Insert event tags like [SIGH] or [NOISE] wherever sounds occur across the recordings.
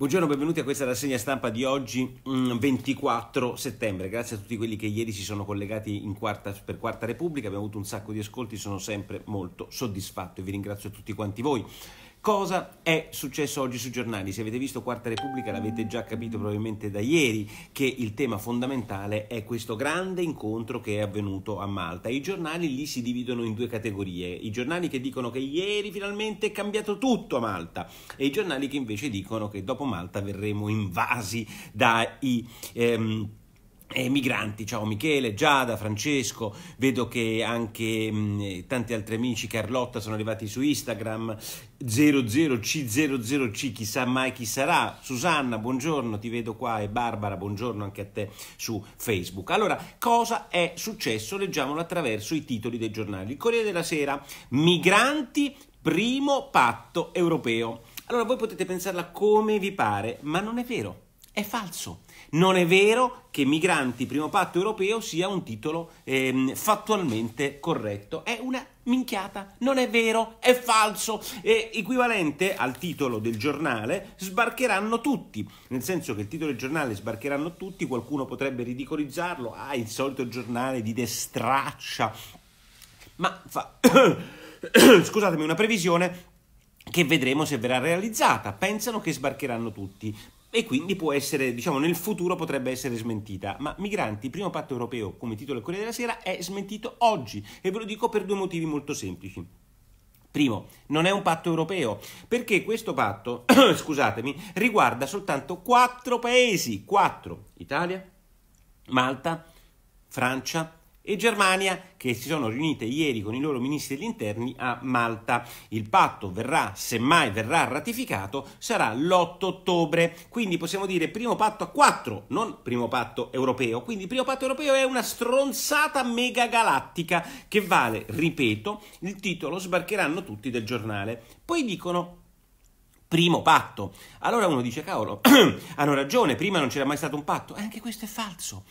Buongiorno, benvenuti a questa rassegna stampa di oggi, 24 mm, settembre. Grazie a tutti quelli che ieri si sono collegati quarta, per Quarta Repubblica, abbiamo avuto un sacco di ascolti, sono sempre molto soddisfatto e vi ringrazio a tutti quanti voi. Cosa è successo oggi sui giornali? Se avete visto Quarta Repubblica l'avete già capito probabilmente da ieri che il tema fondamentale è questo grande incontro che è avvenuto a Malta. I giornali lì si dividono in due categorie, i giornali che dicono che ieri finalmente è cambiato tutto a Malta e i giornali che invece dicono che dopo Malta verremo invasi dai... Ehm, eh, migranti, ciao Michele, Giada, Francesco, vedo che anche mh, mm, tanti altri amici, Carlotta sono arrivati su Instagram, 00C00C, chissà mai chi sarà, Susanna, buongiorno, ti vedo qua e Barbara, buongiorno anche a te su Facebook. Allora, cosa è successo? Leggiamolo attraverso i titoli dei giornali. Il Corriere della Sera, migranti, primo patto europeo. Allora, voi potete pensarla come vi pare, ma non è vero, è falso. Non è vero che migranti primo patto europeo sia un titolo ehm, fattualmente corretto. È una minchiata, non è vero, è falso. È equivalente al titolo del giornale sbarcheranno tutti, nel senso che il titolo del giornale sbarcheranno tutti, qualcuno potrebbe ridicolizzarlo, ah il solito giornale di destraccia. Ma fa... [COUGHS] scusatemi, una previsione che vedremo se verrà realizzata. Pensano che sbarcheranno tutti e quindi può essere, diciamo, nel futuro potrebbe essere smentita. Ma migranti, primo patto europeo, come titolo del Corriere della Sera, è smentito oggi e ve lo dico per due motivi molto semplici. Primo, non è un patto europeo, perché questo patto, [CLEARS THROAT] scusatemi, riguarda soltanto quattro paesi, quattro, Italia, Malta, Francia, e Germania che si sono riunite ieri con i loro ministri degli interni a Malta. Il patto verrà, semmai verrà ratificato, sarà l'8 ottobre, quindi possiamo dire primo patto a 4, non primo patto europeo. Quindi il primo patto europeo è una stronzata megagalattica che vale, ripeto, il titolo sbarcheranno tutti del giornale. Poi dicono primo patto. Allora uno dice, cavolo, [CLEARS THROAT] hanno ragione, prima non c'era mai stato un patto. E eh, anche questo è falso.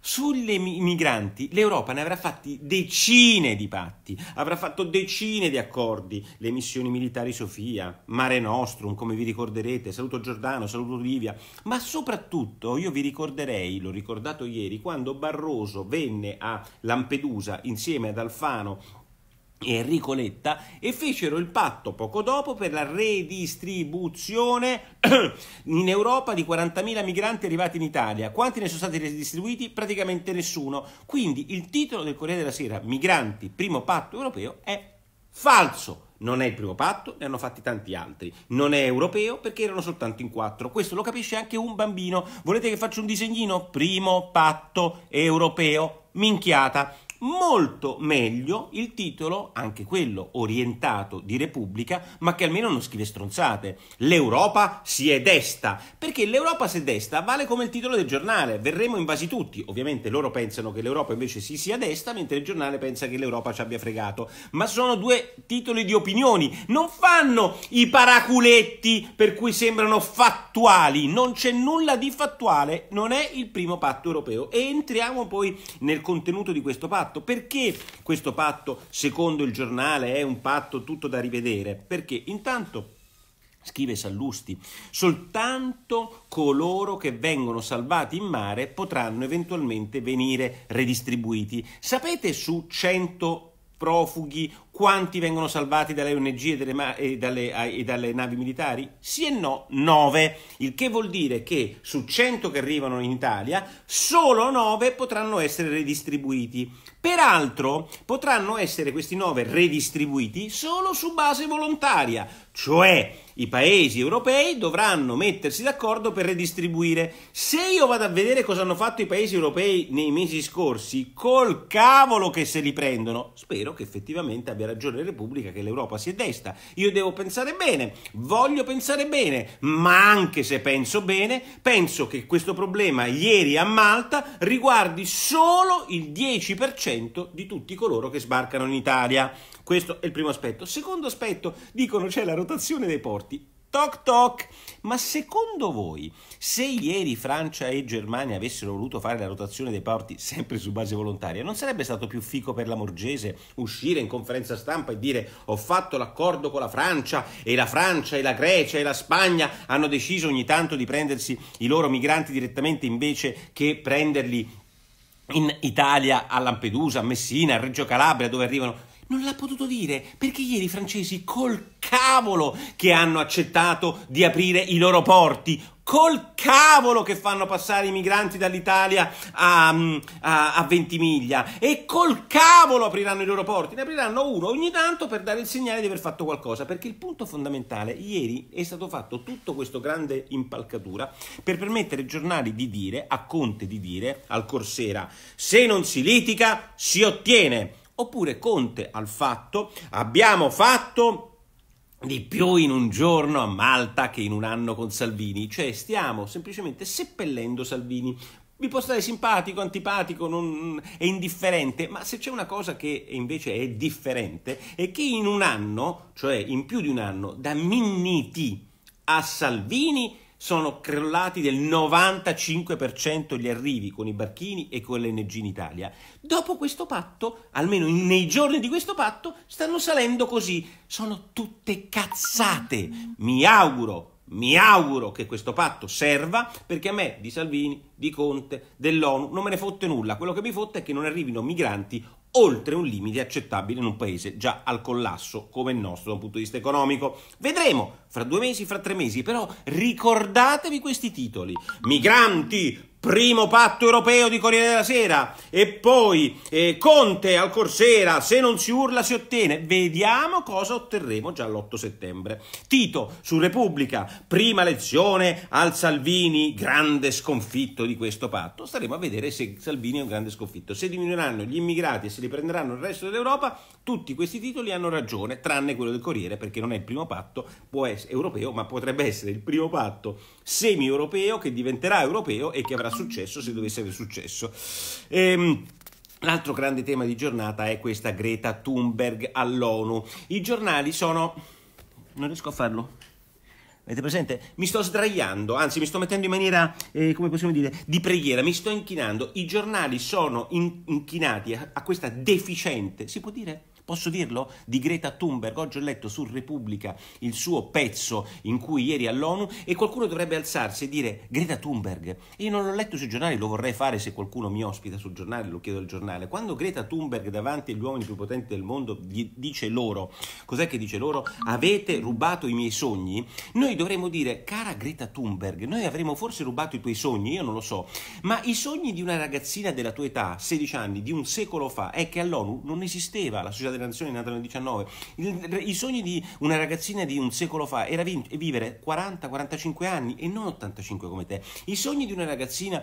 Sulle migranti l'Europa ne avrà fatti decine di patti, avrà fatto decine di accordi, le missioni militari Sofia, Mare Nostrum, come vi ricorderete, saluto Giordano, saluto Olivia, ma soprattutto io vi ricorderei, l'ho ricordato ieri, quando Barroso venne a Lampedusa insieme ad Alfano Enrico Letta e fecero il patto poco dopo per la redistribuzione [CLEARS THROAT] in Europa di 40.000 migranti arrivati in Italia. Quanti ne sono stati redistribuiti? Praticamente nessuno. Quindi il titolo del Corriere della Sera, Migranti, primo patto europeo, è falso. Non è il primo patto, ne hanno fatti tanti altri. Non è europeo perché erano soltanto in quattro. Questo lo capisce anche un bambino. Volete che faccia un disegnino? Primo patto europeo. Minchiata molto meglio il titolo, anche quello orientato di Repubblica, ma che almeno non scrive stronzate. L'Europa si è desta, perché l'Europa si è desta vale come il titolo del giornale, verremo invasi tutti. Ovviamente loro pensano che l'Europa invece si sia desta, mentre il giornale pensa che l'Europa ci abbia fregato. Ma sono due titoli di opinioni, non fanno i paraculetti per cui sembrano fattuali, non c'è nulla di fattuale, non è il primo patto europeo. E entriamo poi nel contenuto di questo patto patto. Perché questo patto, secondo il giornale, è un patto tutto da rivedere? Perché intanto scrive Sallusti, soltanto coloro che vengono salvati in mare potranno eventualmente venire redistribuiti. Sapete su 100 profughi, quanti vengono salvati dalle ONG e dalle, e, dalle, e dalle, navi militari? Sì e no, 9, il che vuol dire che su 100 che arrivano in Italia, solo 9 potranno essere redistribuiti. Peraltro potranno essere questi 9 redistribuiti solo su base volontaria, cioè i paesi europei dovranno mettersi d'accordo per redistribuire. Se io vado a vedere cosa hanno fatto i paesi europei nei mesi scorsi, col cavolo che se li prendono, spero che effettivamente abbia ragione la Repubblica che l'Europa si è desta. Io devo pensare bene, voglio pensare bene, ma anche se penso bene, penso che questo problema ieri a Malta riguardi solo il 10% di tutti coloro che sbarcano in Italia. Questo è il primo aspetto. Secondo aspetto, dicono c'è la rotazione dei porti. Toc toc! Ma secondo voi, se ieri Francia e Germania avessero voluto fare la rotazione dei porti sempre su base volontaria, non sarebbe stato più fico per la Morgese uscire in conferenza stampa e dire ho fatto l'accordo con la Francia e la Francia e la Grecia e la Spagna hanno deciso ogni tanto di prendersi i loro migranti direttamente invece che prenderli in Italia, a Lampedusa, a Messina, a Reggio Calabria dove arrivano non l'ha potuto dire perché ieri i francesi col cavolo che hanno accettato di aprire i loro porti, col cavolo che fanno passare i migranti dall'Italia a, mm, a, a, Ventimiglia e col cavolo apriranno i loro porti, ne apriranno uno ogni tanto per dare il segnale di aver fatto qualcosa, perché il punto fondamentale, ieri è stato fatto tutto questo grande impalcatura per permettere ai giornali di dire, a Conte di dire, al Corsera, se non si litiga si ottiene Oppure Conte al fatto, abbiamo fatto di più in un giorno a Malta che in un anno con Salvini, cioè stiamo semplicemente seppellendo Salvini. Vi può stare simpatico, antipatico, non, è indifferente, ma se c'è una cosa che invece è differente è che in un anno, cioè in più di un anno, da Minniti a Salvini sono crollati del 95% gli arrivi con i barchini e con l'NG in Italia. Dopo questo patto, almeno nei giorni di questo patto, stanno salendo così. Sono tutte cazzate. Mi auguro mi auguro che questo patto serva perché a me di Salvini, di Conte, dell'ONU non me ne fotte nulla. Quello che mi fotte è che non arrivino migranti oltre un limite accettabile in un paese già al collasso come il nostro da un punto di vista economico. Vedremo fra due mesi, fra tre mesi, però ricordatevi questi titoli. Migranti, primo patto europeo di Corriere della Sera e poi eh, Conte al Corsera, se non si urla si ottiene, vediamo cosa otterremo già l'8 settembre. Tito su Repubblica, prima lezione al Salvini, grande sconfitto di questo patto, staremo a vedere se Salvini è un grande sconfitto, se diminuiranno gli immigrati e se li prenderanno il resto dell'Europa, tutti questi titoli hanno ragione, tranne quello del Corriere perché non è il primo patto può essere, europeo, ma potrebbe essere il primo patto semi-europeo che diventerà europeo e che avrà sarà successo se dovesse aver successo. Ehm, L'altro grande tema di giornata è questa Greta Thunberg all'ONU. I giornali sono... Non riesco a farlo. Avete presente? Mi sto sdraiando, anzi mi sto mettendo in maniera, eh, come possiamo dire, di preghiera, mi sto inchinando. I giornali sono in- inchinati a, a questa deficiente, si può dire? posso dirlo, di Greta Thunberg. Oggi ho letto su Repubblica il suo pezzo in cui ieri all'ONU e qualcuno dovrebbe alzarsi e dire Greta Thunberg. Io non l'ho letto sui giornali, lo vorrei fare se qualcuno mi ospita sul giornale, lo chiedo al giornale. Quando Greta Thunberg davanti agli uomini più potenti del mondo dice loro, cos'è che dice loro? Avete rubato i miei sogni? Noi dovremmo dire, cara Greta Thunberg, noi avremmo forse rubato i tuoi sogni, io non lo so, ma i sogni di una ragazzina della tua età, 16 anni, di un secolo fa, è che all'ONU non esisteva la società del delle canzoni nata nel 19. Il, I sogni di una ragazzina di un secolo fa era vivere 40-45 anni e non 85 come te. I sogni di una ragazzina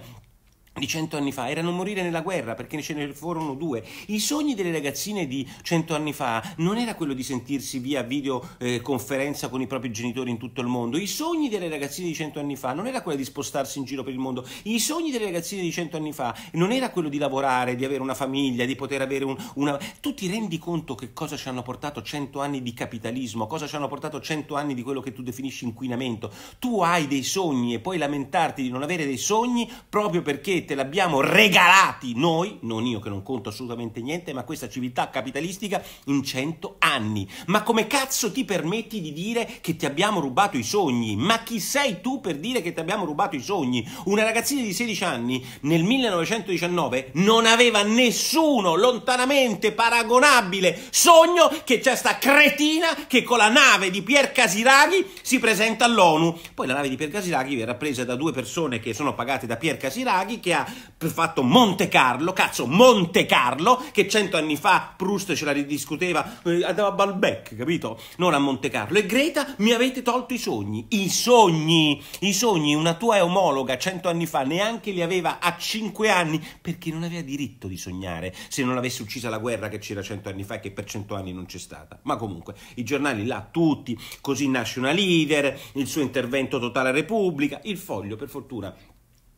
di cento anni fa erano morire nella guerra perché ce ne furono due. I sogni delle ragazzine di cento anni fa non era quello di sentirsi via videoconferenza eh, con i propri genitori in tutto il mondo. I sogni delle ragazzine di cento anni fa non era quello di spostarsi in giro per il mondo. I sogni delle ragazzine di cento anni fa non era quello di lavorare, di avere una famiglia, di poter avere un, una... Tu ti rendi conto che cosa ci hanno portato cento anni di capitalismo, cosa ci hanno portato cento anni di quello che tu definisci inquinamento. Tu hai dei sogni e puoi lamentarti di non avere dei sogni proprio perché semplicemente l'abbiamo regalati noi, non io che non conto assolutamente niente, ma questa civiltà capitalistica in cento anni. Ma come cazzo ti permetti di dire che ti abbiamo rubato i sogni? Ma chi sei tu per dire che ti abbiamo rubato i sogni? Una ragazzina di 16 anni nel 1919 non aveva nessuno lontanamente paragonabile sogno che c'è sta cretina che con la nave di Pier Casiraghi si presenta all'ONU. Poi la nave di Pier Casiraghi verrà presa da due persone che sono pagate da Pier Casiraghi che ha fatto Monte Carlo, cazzo Monte Carlo, che cento anni fa Proust ce la ridiscuteva, eh, andava a Balbec, capito? Non a Monte Carlo. E Greta, mi avete tolto i sogni, i sogni, i sogni, una tua omologa cento anni fa neanche li aveva a cinque anni perché non aveva diritto di sognare se non avesse uccisa la guerra che c'era cento anni fa e che per cento anni non c'è stata. Ma comunque, i giornali là, tutti, così nasce una leader, il suo intervento totale Repubblica, il foglio per fortuna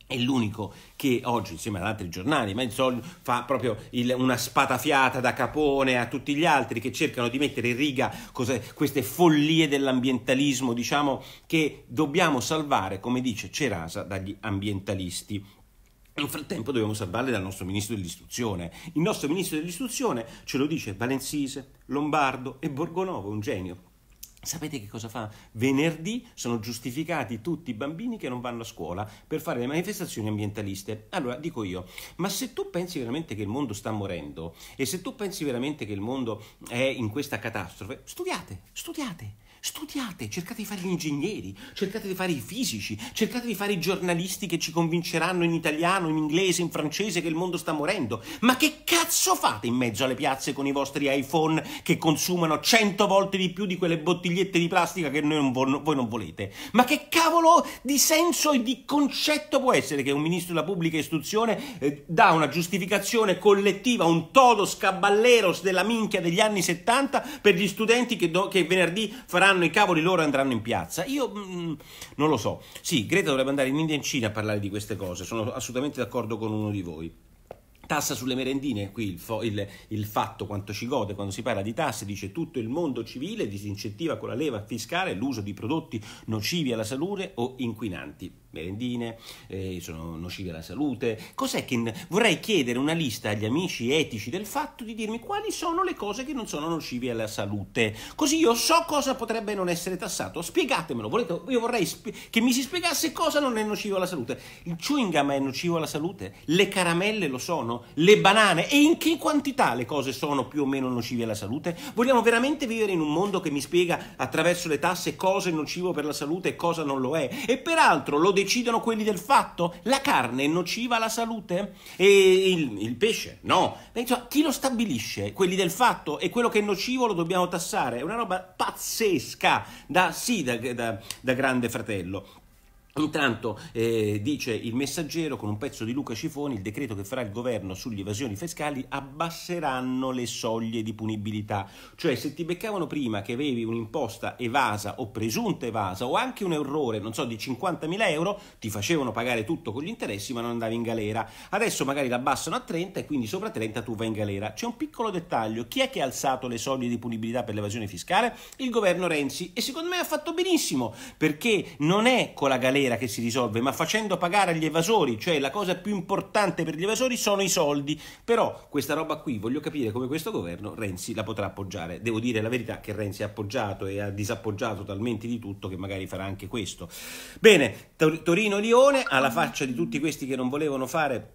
è l'unico che oggi, insieme ad altri giornali, ma insomma fa proprio il, una spatafiata da capone a tutti gli altri che cercano di mettere in riga queste follie dell'ambientalismo, diciamo che dobbiamo salvare, come dice Cerasa, dagli ambientalisti. Nel frattempo dobbiamo salvarle dal nostro ministro dell'istruzione. Il nostro ministro dell'istruzione ce lo dice Valenzise, Lombardo e Borgonovo, un genio. Sapete che cosa fa? Venerdì sono giustificati tutti i bambini che non vanno a scuola per fare le manifestazioni ambientaliste. Allora dico io, ma se tu pensi veramente che il mondo sta morendo e se tu pensi veramente che il mondo è in questa catastrofe, studiate, studiate Studiate, cercate di fare gli ingegneri, cercate di fare i fisici, cercate di fare i giornalisti che ci convinceranno in italiano, in inglese, in francese che il mondo sta morendo. Ma che cazzo fate in mezzo alle piazze con i vostri iPhone che consumano cento volte di più di quelle bottigliette di plastica che non vo- voi non volete? Ma che cavolo di senso e di concetto può essere che un ministro della pubblica istruzione eh, dà una giustificazione collettiva, un todo scaballeros della minchia degli anni 70 per gli studenti che, do- che venerdì faranno faranno i cavoli loro e andranno in piazza. Io mh, mm, non lo so. Sì, Greta dovrebbe andare in India e in Cina a parlare di queste cose, sono assolutamente d'accordo con uno di voi. Tassa sulle merendine, qui il, fo- il, il, fatto quanto ci gode quando si parla di tasse, dice tutto il mondo civile disincentiva con la leva fiscale l'uso di prodotti nocivi alla salute o inquinanti merendine, eh, sono nocive alla salute. Cos'è che vorrei chiedere una lista agli amici etici del fatto di dirmi quali sono le cose che non sono nocive alla salute. Così io so cosa potrebbe non essere tassato. Spiegatemelo, volete? Io vorrei sp- che mi si spiegasse cosa non è nocivo alla salute. Il chewing gum è nocivo alla salute? Le caramelle lo sono? Le banane? E in che quantità le cose sono più o meno nocive alla salute? Vogliamo veramente vivere in un mondo che mi spiega attraverso le tasse cosa è nocivo per la salute e cosa non lo è? E peraltro lo decidono quelli del fatto? La carne è nociva alla salute? E il, il pesce? No. Insomma, chi lo stabilisce? Quelli del fatto? E quello che è nocivo lo dobbiamo tassare? È una roba pazzesca da, sì, da, da, da grande fratello. Intanto eh, dice il messaggero con un pezzo di Luca Cifoni, il decreto che farà il governo sugli evasioni fiscali abbasseranno le soglie di punibilità, cioè se ti beccavano prima che avevi un'imposta evasa o presunta evasa o anche un errore, non so, di 50.000 euro, ti facevano pagare tutto con gli interessi ma non andavi in galera. Adesso magari l'abbassano a 30 e quindi sopra 30 tu vai in galera. C'è un piccolo dettaglio, chi è che ha alzato le soglie di punibilità per l'evasione fiscale? Il governo Renzi e secondo me ha fatto benissimo perché non è con la galera maniera che si risolve, ma facendo pagare agli evasori, cioè la cosa più importante per gli evasori sono i soldi. Però questa roba qui voglio capire come questo governo Renzi la potrà appoggiare. Devo dire la verità che Renzi ha appoggiato e ha disappoggiato talmente di tutto che magari farà anche questo. Bene, Torino-Lione, alla faccia di tutti questi che non volevano fare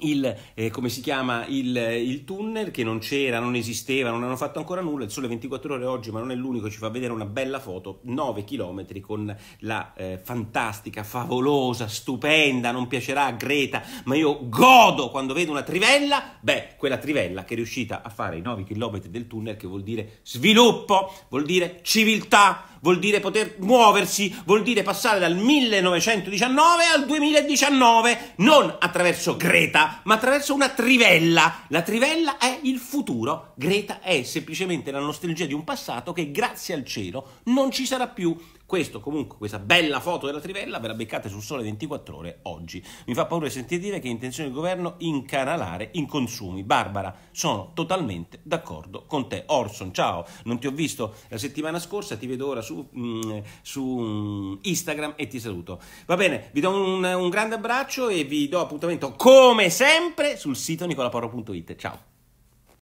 il, eh, come si chiama, il, eh, il, tunnel che non c'era, non esisteva, non hanno fatto ancora nulla, il sole 24 ore oggi, ma non è l'unico, ci fa vedere una bella foto, 9 km con la eh, fantastica, favolosa, stupenda, non piacerà a Greta, ma io godo quando vedo una trivella, beh, quella trivella che è riuscita a fare i 9 km del tunnel, che vuol dire sviluppo, vuol dire civiltà, vuol dire poter muoversi, vuol dire passare dal 1919 al 2019, non attraverso Greta, ma attraverso una trivella. La trivella è il futuro, Greta è semplicemente la nostalgia di un passato che grazie al cielo non ci sarà più. Questo comunque, questa bella foto della trivella ve la beccate sul sole 24 ore oggi. Mi fa paura sentire dire che è intenzione del governo incanalare in consumi. Barbara, sono totalmente d'accordo con te. Orson, ciao, non ti ho visto la settimana scorsa, ti vedo ora su, mh, mm, su Instagram e ti saluto. Va bene, vi do un, un grande abbraccio e vi do appuntamento come sempre sul sito nicolaporro.it. Ciao.